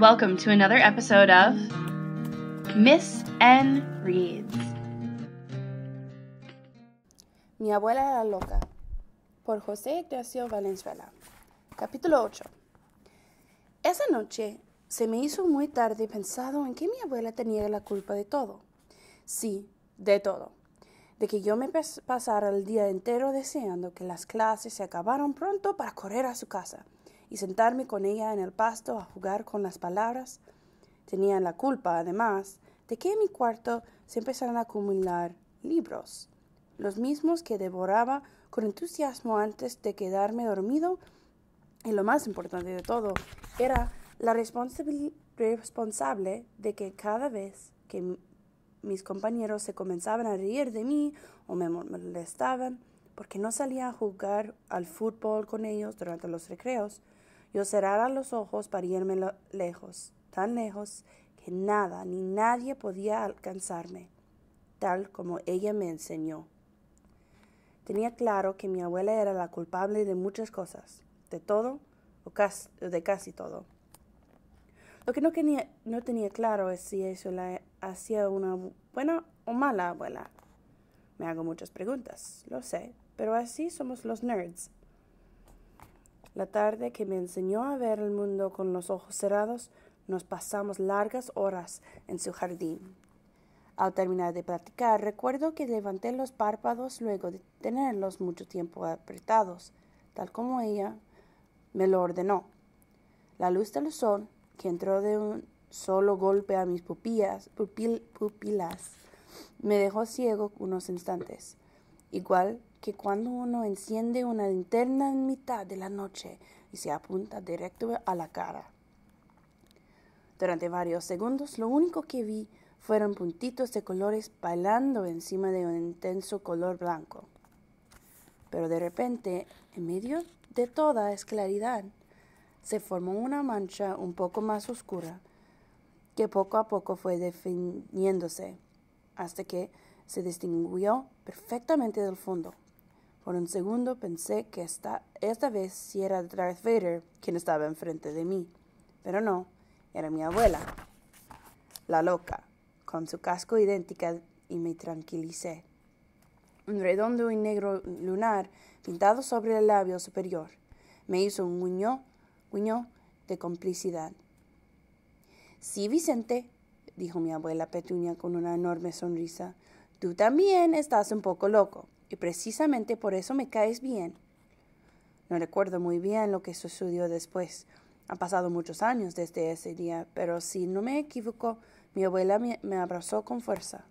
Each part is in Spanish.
Welcome to another episode of Miss N Reads. Mi abuela era loca por José Ignacio Valenzuela. Capítulo 8. Esa noche se me hizo muy tarde pensado en que mi abuela tenía la culpa de todo. Sí, de todo. De que yo me pasara el día entero deseando que las clases se acabaran pronto para correr a su casa y sentarme con ella en el pasto a jugar con las palabras. Tenía la culpa, además, de que en mi cuarto se empezaron a acumular libros, los mismos que devoraba con entusiasmo antes de quedarme dormido. Y lo más importante de todo era la responsabilidad responsable de que cada vez que mis compañeros se comenzaban a reír de mí o me molestaban, porque no salía a jugar al fútbol con ellos durante los recreos, yo cerrara los ojos para irme lejos, tan lejos que nada ni nadie podía alcanzarme, tal como ella me enseñó. Tenía claro que mi abuela era la culpable de muchas cosas, de todo o de casi todo. Lo que no, tenía, no tenía claro es si eso la hacía una buena o mala abuela. Me hago muchas preguntas, lo sé, pero así somos los nerds. La tarde que me enseñó a ver el mundo con los ojos cerrados, nos pasamos largas horas en su jardín. Al terminar de platicar, recuerdo que levanté los párpados luego de tenerlos mucho tiempo apretados, tal como ella me lo ordenó. La luz del sol, que entró de un solo golpe a mis pupilas, pupilas me dejó ciego unos instantes igual que cuando uno enciende una linterna en mitad de la noche y se apunta directo a la cara. Durante varios segundos lo único que vi fueron puntitos de colores bailando encima de un intenso color blanco. Pero de repente, en medio de toda esclaridad, claridad, se formó una mancha un poco más oscura que poco a poco fue definiéndose, hasta que se distinguió perfectamente del fondo. Por un segundo pensé que esta, esta vez sí era Darth Vader quien estaba enfrente de mí, pero no, era mi abuela, la loca, con su casco idéntica y me tranquilicé. Un redondo y negro lunar pintado sobre el labio superior me hizo un guiño, guiño de complicidad. Sí, Vicente, dijo mi abuela Petunia con una enorme sonrisa, Tú también estás un poco loco, y precisamente por eso me caes bien. No recuerdo muy bien lo que sucedió después. Han pasado muchos años desde ese día, pero si no me equivoco, mi abuela me, abrazó con fuerza.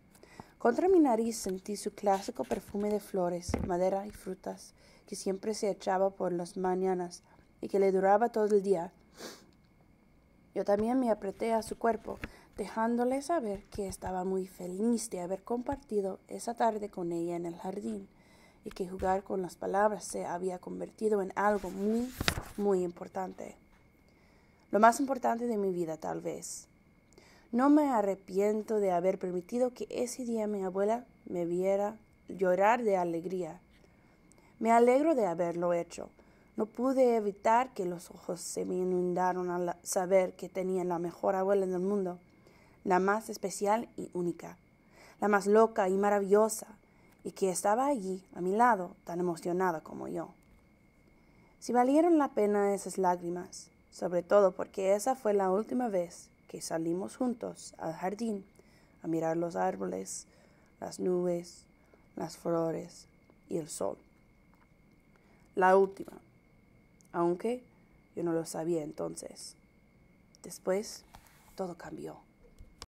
Contra mi nariz sentí su clásico perfume de flores, madera y frutas, que siempre se echaba por las mañanas y que le duraba todo el día. Yo también me apreté a su cuerpo dejándole saber que estaba muy feliz de haber compartido esa tarde con ella en el jardín y que jugar con las palabras se había convertido en algo muy, muy importante. Lo más importante de mi vida, tal vez. No me arrepiento de haber permitido que ese día mi abuela me viera llorar de alegría. Me alegro de haberlo hecho. No pude evitar que los ojos se me inundaron al saber que tenía la mejor abuela del mundo la más especial y única, la más loca y maravillosa, y que estaba allí, a mi lado, tan emocionada como yo. Si valieron la pena esas lágrimas, sobre todo porque esa fue la última vez que salimos juntos al jardín a mirar los árboles, las nubes, las flores y el sol. La última, aunque yo no lo sabía entonces. Después, todo cambió.